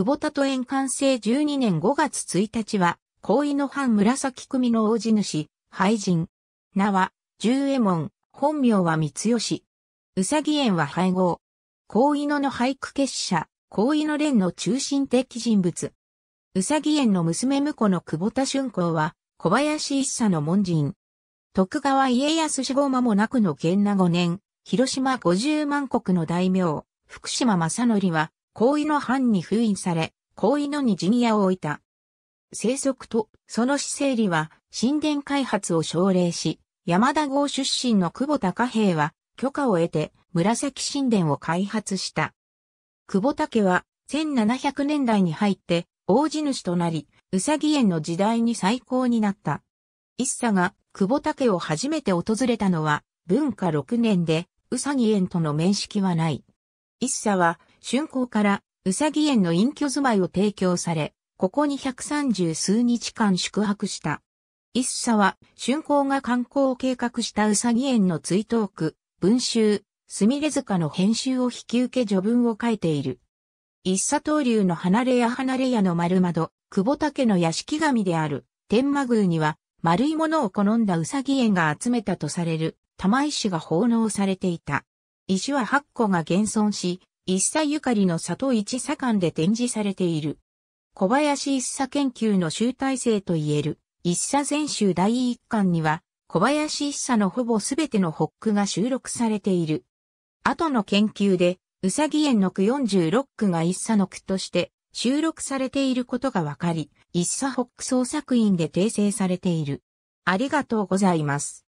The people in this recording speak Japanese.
久保田と園完成12年5月1日は、高井の藩紫組の大地主、廃人。名は、十右衛門、本名は三吉。うさぎ園は配合。高井のの俳句結社、高井の連の中心的人物。うさぎ園の娘婿の久保田春光は、小林一茶の門人。徳川家康死後間もなくの元那5年、広島50万国の大名、福島正則は、行為の藩に封印され、行為のに陣屋を置いた。生息とその姿整理は神殿開発を奨励し、山田郷出身の久保高平は許可を得て紫神殿を開発した。久保家は1700年代に入って大地主となり、うさぎ園の時代に最高になった。一茶が久保家を初めて訪れたのは文化6年でうさぎ園との面識はない。一茶は春光からうさぎ園の隠居住まいを提供され、ここに130数日間宿泊した。一茶は、春光が観光を計画したうさぎ園の追悼句、文集、すみれ塚の編集を引き受け序文を書いている。一茶東流の離れや離れ屋の丸窓、久保竹の屋敷神である、天満宮には、丸いものを好んだうさぎ園が集めたとされる、玉石が奉納されていた。石は8個が現存し、一茶ゆかりの里一佐館で展示されている。小林一茶研究の集大成といえる、一茶全集第一巻には、小林一茶のほぼすべてのホックが収録されている。後の研究で、うさぎ園の句46句が一茶の句として収録されていることがわかり、一茶ホック創作院で訂正されている。ありがとうございます。